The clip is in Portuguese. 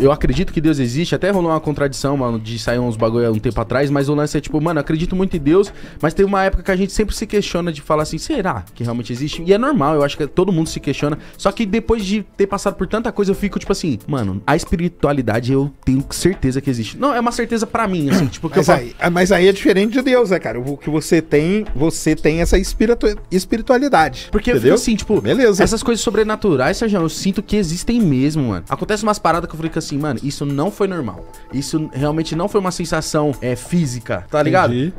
Eu acredito que Deus existe, até rolou uma contradição, mano, de sair uns bagulho um tempo atrás, mas o lance é tipo, mano, acredito muito em Deus, mas teve uma época que a gente sempre se questiona de falar assim, será que realmente existe? E é normal, eu acho que todo mundo se questiona. Só que depois de ter passado por tanta coisa, eu fico tipo assim, mano, a espiritualidade eu tenho certeza que existe. Não, é uma certeza para mim, assim, tipo, que mas, eu falo... aí, ah, mas aí é diferente de Deus, né, cara? O que você tem, você tem essa espiritu... espiritualidade. Porque entendeu? eu fico assim, tipo, Beleza. essas coisas sobrenaturais, Sérgio, eu sinto que existem mesmo, mano. Acontece umas paradas que eu fico assim, assim, mano, isso não foi normal. Isso realmente não foi uma sensação é, física, tá ligado? Entendi.